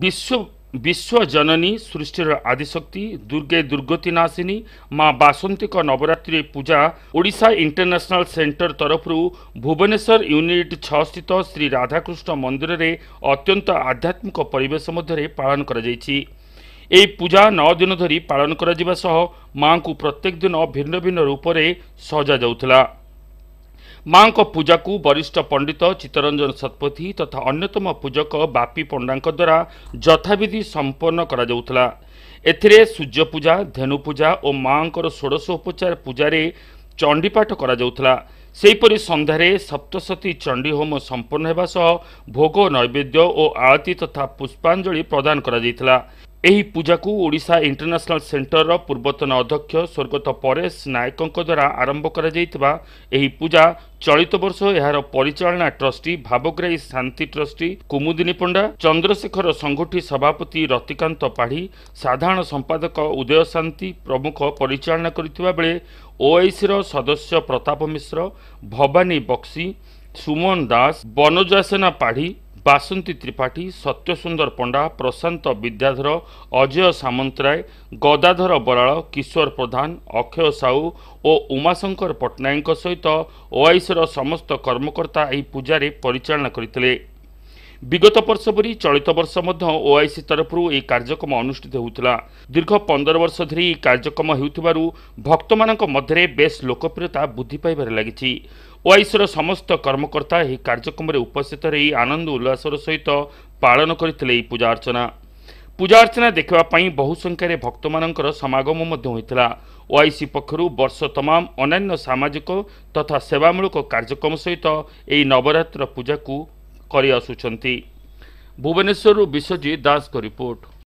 ବିଶ୍ୱ ବିଶ୍ୱଜନନୀ ସୃଷ୍ଟିର ଆଦିଶକ୍ତି ଦୁର୍ଗେ ଦୁର୍ଗତି ନାଶିନୀ ମା ବାସନ୍ତୀଙ୍କ ନବରାତ୍ରି ପୂଜା ଓଡ଼ିଶା ଇଣ୍ଟରନ୍ୟାସନାଲ୍ ସେଣ୍ଟର ତରଫରୁ ଭୁବନେଶ୍ୱର ୟୁନିଟ୍ ଛଅ ସ୍ଥିତ ଶ୍ରୀ ରାଧାକୃଷ୍ଣ ମନ୍ଦିରରେ ଅତ୍ୟନ୍ତ ଆଧ୍ୟାତ୍ମିକ ପରିବେଶ ମଧ୍ୟରେ ପାଳନ କରାଯାଇଛି ଏହି ପୂଜା ନଅ ଦିନ ଧରି ପାଳନ କରାଯିବା ସହ ମାଙ୍କୁ ପ୍ରତ୍ୟେକ ଦିନ ଭିନ୍ନ ଭିନ୍ନ ରୂପରେ ସଜା ଯାଉଥିଲା ମା'ଙ୍କ ପୂଜାକୁ ବରିଷ୍ଠ ପଣ୍ଡିତ ଚିତ୍ତରଞ୍ଜନ ଶତପଥୀ ତଥା ଅନ୍ୟତମ ପୂଜକ ବାପି ପଣ୍ଡାଙ୍କ ଦ୍ୱାରା ଯଥାବିଧି ସମ୍ପନ୍ନ କରାଯାଉଥିଲା ଏଥିରେ ସୂର୍ଯ୍ୟ ପୂଜା ଧେନୁ ପୂଜା ଓ ମା'ଙ୍କର ଷୋଡ଼ଶ ଉପଚାର ପୂଜାରେ ଚଣ୍ଡିପାଠ କରାଯାଉଥିଲା ସେହିପରି ସନ୍ଧ୍ୟାରେ ସପ୍ତସତୀ ଚଣ୍ଡିହୋମ ସମ୍ପନ୍ନ ହେବା ସହ ଭୋଗ ନୈବେଦ୍ୟ ଓ ଆଳତୀ ତଥା ପୁଷ୍ପାଞ୍ଜଳି ପ୍ରଦାନ କରାଯାଇଥିଲା ଏହି ପୂଜାକୁ ଓଡ଼ିଶା ଇଣ୍ଟରନ୍ୟାସନାଲ୍ ସେଣ୍ଟରର ପୂର୍ବତନ ଅଧ୍ୟକ୍ଷ ସ୍ୱର୍ଗତ ପରେଶ ନାୟକଙ୍କ ଦ୍ୱାରା ଆରମ୍ଭ କରାଯାଇଥିବା ଏହି ପୂଜା ଚଳିତ ବର୍ଷ ଏହାର ପରିଚାଳନା ଟ୍ରଷ୍ଟି ଭାବଗ୍ରାହୀ ଶାନ୍ତି ଟ୍ରଷ୍ଟି କୁମୁଦିନୀ ପଣ୍ଡା ଚନ୍ଦ୍ରଶେଖର ସଂଘଠି ସଭାପତି ରତିକାନ୍ତ ପାଢ଼ୀ ସାଧାରଣ ସମ୍ପାଦକ ଉଦୟ ଶାନ୍ତି ପ୍ରମୁଖ ପରିଚାଳନା କରିଥିବା ବେଳେ ଓଆଇସିର ସଦସ୍ୟ ପ୍ରତାପ ମିଶ୍ର ଭବାନୀ ବକ୍ସି ସୁମନ ଦାସ ବନଜାସେନା ପାଢ଼ୀ ବାସନ୍ତୀ ତ୍ରିପାଠୀ ସତ୍ୟସୁନ୍ଦର ପଣ୍ଡା ପ୍ରଶାନ୍ତ ବିଦ୍ୟାଧର ଅଜୟ ସାମନ୍ତରାୟ ଗଦାଧର ବରାଳ କିଶୋର ପ୍ରଧାନ ଅକ୍ଷୟ ସାହୁ ଓ ଉମାଶଙ୍କର ପଟ୍ଟନାୟକଙ୍କ ସହିତ ଓଆଇସିର ସମସ୍ତ କର୍ମକର୍ତ୍ତା ଏହି ପୂଜାରେ ପରିଚାଳନା କରିଥିଲେ ବିଗତ ବର୍ଷ ପରି ଚଳିତ ବର୍ଷ ମଧ୍ୟ ଓଆଇସି ତରଫରୁ ଏହି କାର୍ଯ୍ୟକ୍ରମ ଅନୁଷ୍ଠିତ ହେଉଥିଲା ଦୀର୍ଘ ପନ୍ଦର ବର୍ଷ ଧରି ଏହି କାର୍ଯ୍ୟକ୍ରମ ହେଉଥିବାରୁ ଭକ୍ତମାନଙ୍କ ମଧ୍ୟରେ ବେଶ୍ ଲୋକପ୍ରିୟତା ବୃଦ୍ଧି ପାଇବାରେ ଲାଗିଛି ଓଆଇସିର ସମସ୍ତ କର୍ମକର୍ତ୍ତା ଏହି କାର୍ଯ୍ୟକ୍ରମରେ ଉପସ୍ଥିତ ରହି ଆନନ୍ଦ ଉଲ୍ଲାସର ସହିତ ପାଳନ କରିଥିଲେ ଏହି ପୂଜାର୍ଚ୍ଚନା ପୂଜାର୍ଚ୍ଚନା ଦେଖିବା ପାଇଁ ବହୁ ସଂଖ୍ୟାରେ ଭକ୍ତମାନଙ୍କର ସମାଗମ ମଧ୍ୟ ହୋଇଥିଲା ଓଆଇସି ପକ୍ଷରୁ ବର୍ଷ ତମାମ ଅନ୍ୟାନ୍ୟ ସାମାଜିକ ତଥା ସେବାମୂଳକ କାର୍ଯ୍ୟକ୍ରମ ସହିତ ଏହି ନବରାତ୍ର ପୂଜାକୁ କରିଆସୁଛନ୍ତି ଭୁବନେଶ୍ୱରରୁ ବିଶ୍ୱଜିତ ଦାସଙ୍କ ରିପୋର୍ଟ